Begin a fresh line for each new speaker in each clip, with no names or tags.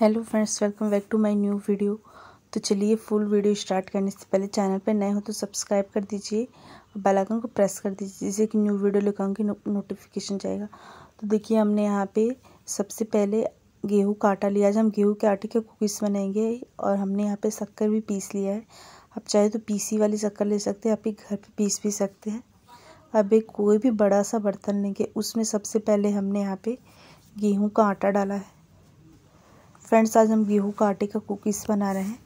hello friends welcome back to my new video तो चलिए full video start करने से पहले चैनल पर नए हो तो सब्सक्राइब कर दीजिए बेल आइकन को प्रेस कर दीजिए जिससे कि न्यू वीडियो लगाऊंगी नो, नोटिफिकेशन जाएगा तो देखिए हमने यहाँ पे सबसे पहले गेहूँ का आटा लिया आज हम गेहूँ के आटे के कुकीज़ बनाएंगे और हमने यहाँ पर शक्कर भी पीस लिया है आप चाहे तो पीसी वाली शक्कर ले सकते हैं आप एक घर पर पीस भी सकते हैं अब एक कोई भी बड़ा सा बर्तन लेंगे उसमें सबसे पहले हमने यहाँ पर गेहूँ का आटा डाला है फ्रेंड्स आज हम गेहूं का आटे का कुकीज़ बना रहे हैं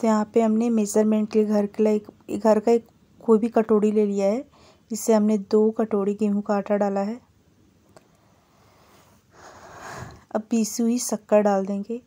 तो यहाँ पे हमने मेज़रमेंट के घर के लिए घर का एक कोई भी कटोरी ले लिया है इससे हमने दो कटोरी गेहूं का आटा डाला है अब पीसी हुई शक्कर डाल देंगे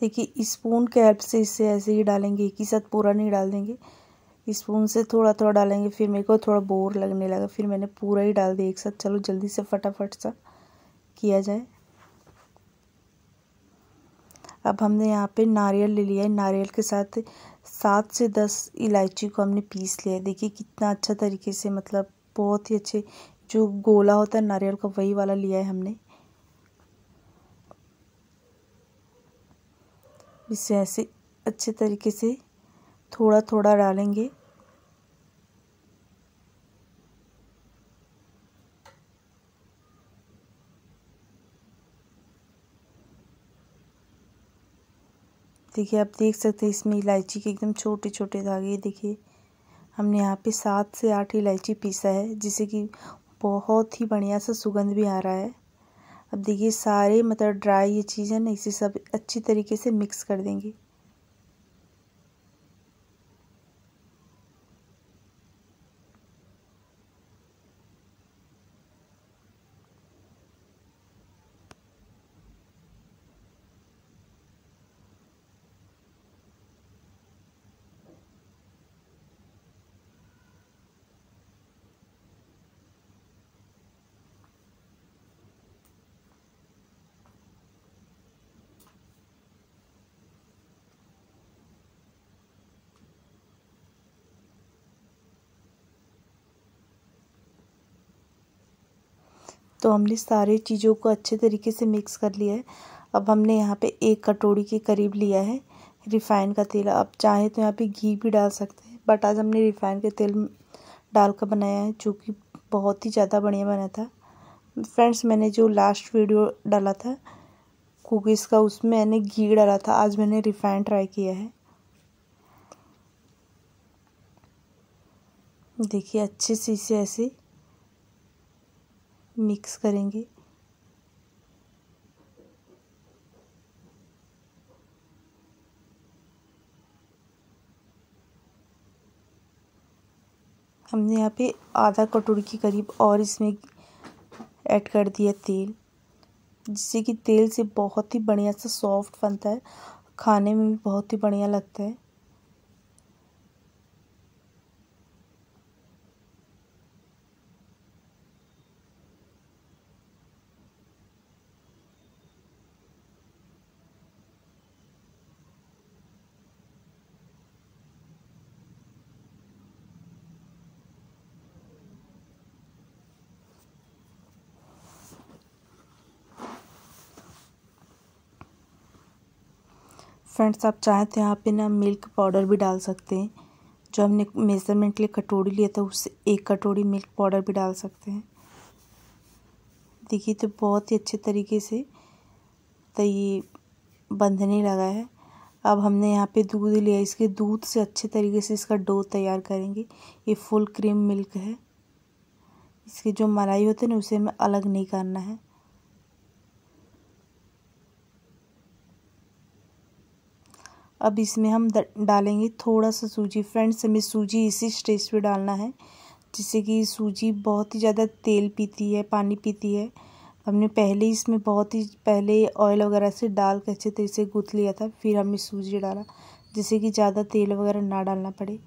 देखिए स्पून के हेल्प से इसे ऐसे ही डालेंगे एक ही साथ पूरा नहीं डाल देंगे स्पून से थोड़ा थोड़ा डालेंगे फिर मेरे को थोड़ा बोर लगने लगा फिर मैंने पूरा ही डाल दिया एक साथ चलो जल्दी से फटाफट सा किया जाए अब हमने यहाँ पे नारियल ले लिया है नारियल के साथ सात से दस इलायची को हमने पीस लिया है देखिए कितना अच्छा तरीके से मतलब बहुत ही अच्छे जो गोला होता है नारियल का वही वाला लिया है हमने इसे ऐसे अच्छे तरीके से थोड़ा थोड़ा डालेंगे देखिए आप देख सकते हैं इसमें इलायची के एकदम छोटे छोटे धागे देखिए हमने यहाँ पे सात से आठ इलायची पीसा है जिससे कि बहुत ही बढ़िया सा सुगंध भी आ रहा है अब देखिए सारे मतलब ड्राई ये चीज़ है ना इसे सब अच्छी तरीके से मिक्स कर देंगे तो हमने सारे चीज़ों को अच्छे तरीके से मिक्स कर लिया है अब हमने यहाँ पे एक कटोरी के करीब लिया है रिफ़ाइन का तेल अब चाहें तो यहाँ पे घी भी डाल सकते हैं बट आज हमने रिफ़ाइन का तेल डाल कर बनाया है जो कि बहुत ही ज़्यादा बढ़िया बना था फ्रेंड्स मैंने जो लास्ट वीडियो डाला था कुकीज़ का उसमें मैंने घी डाला था आज मैंने रिफ़ाइन ट्राई किया है देखिए अच्छे से इसे ऐसे मिक्स करेंगे हमने यहाँ पे आधा कटोरी के करीब और इसमें ऐड कर दिया तेल जिससे कि तेल से बहुत ही बढ़िया सा सॉफ्ट बनता है खाने में भी बहुत ही बढ़िया लगता है फ्रेंड्स आप चाहें तो यहाँ पे ना मिल्क पाउडर भी डाल सकते हैं जो हमने मेज़रमेंट लिए कटोरी लिया था उससे एक कटोरी मिल्क पाउडर भी डाल सकते हैं देखिए तो बहुत ही अच्छे तरीके से तो ये बंधने लगा है अब हमने यहाँ पे दूध लिया इसके दूध से अच्छे तरीके से इसका डो तैयार करेंगे ये फुल क्रीम मिल्क है इसकी जो मलाई होती है ना उसे हमें अलग नहीं करना है अब इसमें हम डालेंगे थोड़ा सा सूजी फ्रेंड्स हमें सूजी इसी स्टेज पे डालना है जिससे कि सूजी बहुत ही ज़्यादा तेल पीती है पानी पीती है हमने पहले इसमें बहुत ही पहले ऑयल वगैरह से डाल के अच्छे तरीके से गूँथ लिया था फिर हमने सूजी डाला जिससे कि ज़्यादा तेल वगैरह ना डालना पड़े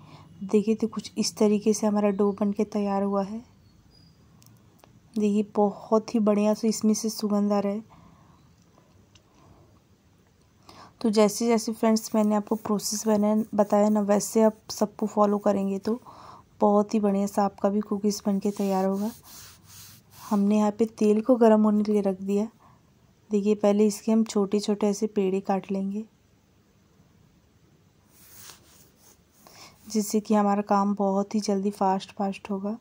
देखिए तो कुछ इस तरीके से हमारा डो बन के तैयार हुआ है देखिए बहुत ही बढ़िया से इसमें से सुगंध आ रहा है तो जैसे जैसे फ्रेंड्स मैंने आपको प्रोसेस बनाया बताया ना वैसे आप सबको फॉलो करेंगे तो बहुत ही बढ़िया सा आपका भी कुकीज़ बन के तैयार होगा हमने यहाँ पे तेल को गर्म होने के लिए रख दिया देखिए पहले इसके हम छोटे छोटे ऐसे पेड़े काट लेंगे जिससे कि हमारा काम बहुत ही जल्दी फास्ट फास्ट होगा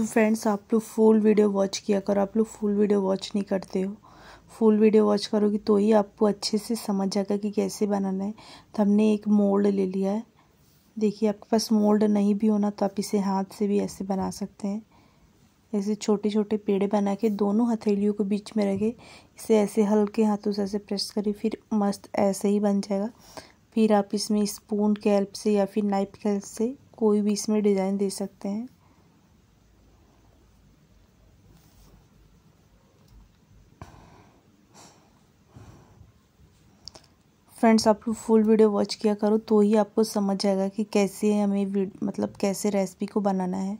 तो फ्रेंड्स आप लोग फुल वीडियो वॉच किया करो आप लोग फुल वीडियो वॉच नहीं करते हो फुल वीडियो वॉच करोगे तो ही आपको अच्छे से समझ जाएगा कि कैसे बनाना है तो हमने एक मोल्ड ले लिया है देखिए आपके पास मोल्ड नहीं भी होना तो आप इसे हाथ से भी ऐसे बना सकते हैं ऐसे छोटे छोटे पेड़े बना के दोनों हथेलियों को बीच में रखे इसे ऐसे हल्के हाथों से ऐसे प्रेस करिए फिर मस्त ऐसे ही बन जाएगा फिर आप इसमें स्पून के हेल्प से या फिर नाइफ के हेल्प से कोई भी इसमें डिज़ाइन दे सकते हैं फ्रेंड्स आप लोग फुल वीडियो वॉच किया करो तो ही आपको समझ आएगा कि कैसे हमें मतलब कैसे रेसिपी को बनाना है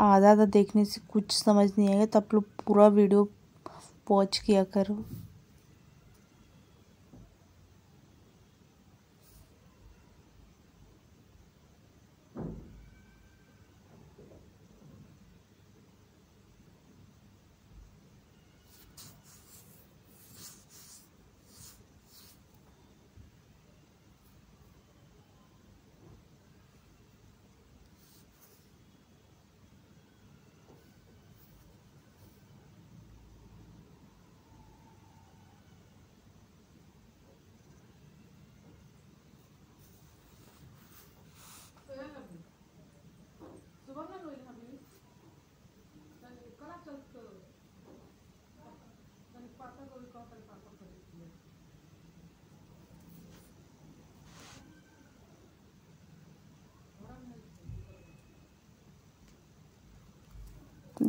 आधा आधा देखने से कुछ समझ नहीं आएगा तो आप लोग पूरा वीडियो वॉच किया करो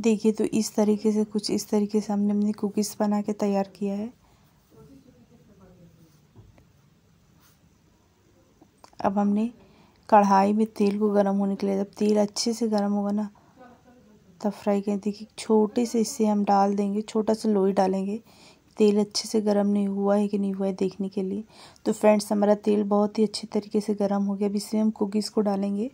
देखिए तो इस तरीके से कुछ इस तरीके से हमने हमने कुकीज़ बना के तैयार किया है अब हमने कढ़ाई में तेल को गर्म होने के लिए जब तेल अच्छे से गर्म होगा ना तब फ्राई करें देखिए छोटे से इससे हम डाल देंगे छोटा सा लोई डालेंगे तेल अच्छे से गर्म नहीं हुआ है कि नहीं हुआ है देखने के लिए तो फ्रेंड्स हमारा तेल बहुत ही अच्छे तरीके से गर्म हो गया अब इसमें हम कुकीज़ को डालेंगे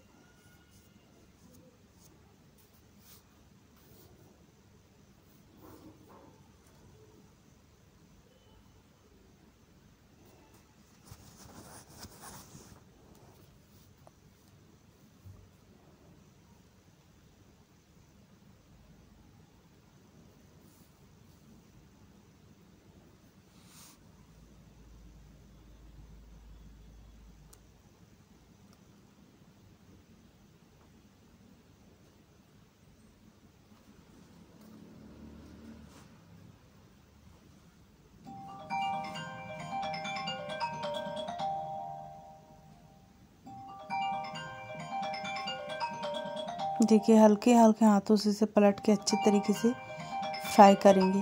देखिए हल्के हल्के हाथों से इसे पलट के अच्छे तरीके से फ्राई करेंगे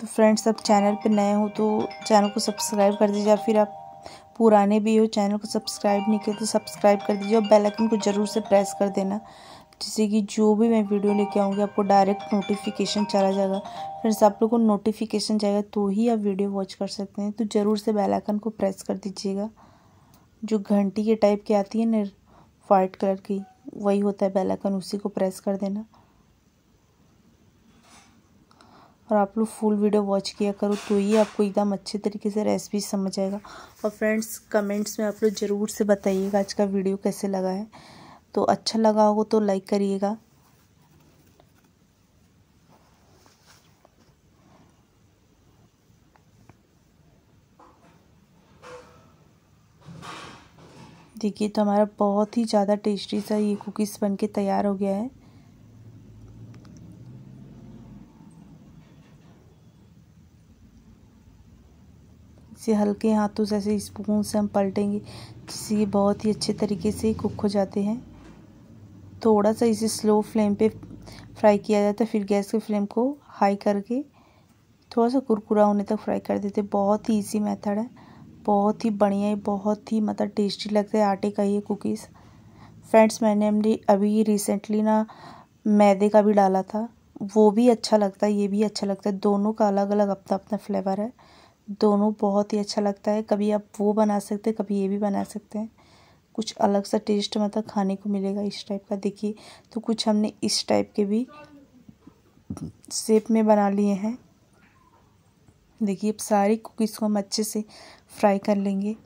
तो फ्रेंड्स आप चैनल पर नए हो तो चैनल को सब्सक्राइब कर दीजिए या फिर आप पुराने भी हो चैनल को सब्सक्राइब नहीं किया तो सब्सक्राइब कर दीजिए और बेल आइकन को ज़रूर से प्रेस कर देना जिससे कि जो भी मैं वीडियो लेके आऊँगी आपको डायरेक्ट नोटिफिकेशन चला जाएगा फ्रेंड्स आप लोग को नोटिफिकेशन जाएगा तो ही आप वीडियो वॉच कर सकते हैं तो ज़रूर से बेल आइकन को प्रेस कर दीजिएगा जो घंटी के टाइप की आती है ना वाइट कलर की वही होता है बेल आइकन उसी को प्रेस कर देना और आप लोग फुल वीडियो वॉच किया करो तो ही आपको एकदम अच्छे तरीके से रेसिपी समझ आएगा और फ्रेंड्स कमेंट्स में आप लोग ज़रूर से बताइएगा आज का वीडियो कैसे लगा है तो अच्छा लगा हो तो लाइक करिएगा देखिए तो हमारा बहुत ही ज़्यादा टेस्टी सा ये कुकीज़ बन के तैयार हो गया है इसे हल्के हाथों से ऐसे स्पून से हम पलटेंगे जिससे ये बहुत ही अच्छे तरीके से कुक हो जाते हैं थोड़ा सा इसे स्लो फ्लेम पे फ्राई किया जाता है फिर गैस के फ्लेम को हाई करके थोड़ा सा कुरकुरा होने तक फ्राई कर देते बहुत ही ईजी मेथड है बहुत ही बढ़िया बहुत ही मतलब टेस्टी लगते हैं आटे का ये कुकीज़ फ्रेंड्स मैंने अभी अभी रिसेंटली ना मैदे का भी डाला था वो भी अच्छा लगता है ये भी अच्छा लगता है दोनों का अलग अलग अपना अपना फ्लेवर है दोनों बहुत ही अच्छा लगता है कभी आप वो बना सकते हैं कभी ये भी बना सकते हैं कुछ अलग सा टेस्ट मतलब खाने को मिलेगा इस टाइप का देखिए तो कुछ हमने इस टाइप के भी सेप में बना लिए हैं देखिए अब सारी कुकीज़ को हम अच्छे से फ्राई कर लेंगे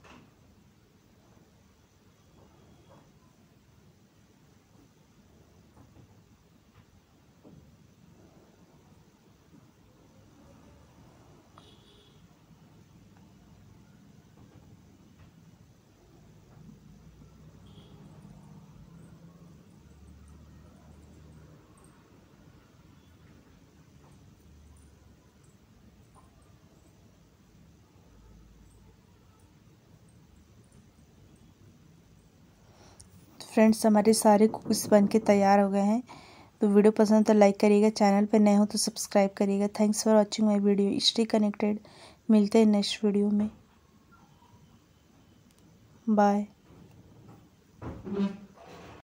फ्रेंड्स हमारे सारे कुकीज़ बन के तैयार हो गए हैं तो वीडियो पसंद तो लाइक करिएगा चैनल पर नए हो तो सब्सक्राइब करिएगा thanks for watching my video stay connected मिलते हैं नेक्स्ट वीडियो में बाय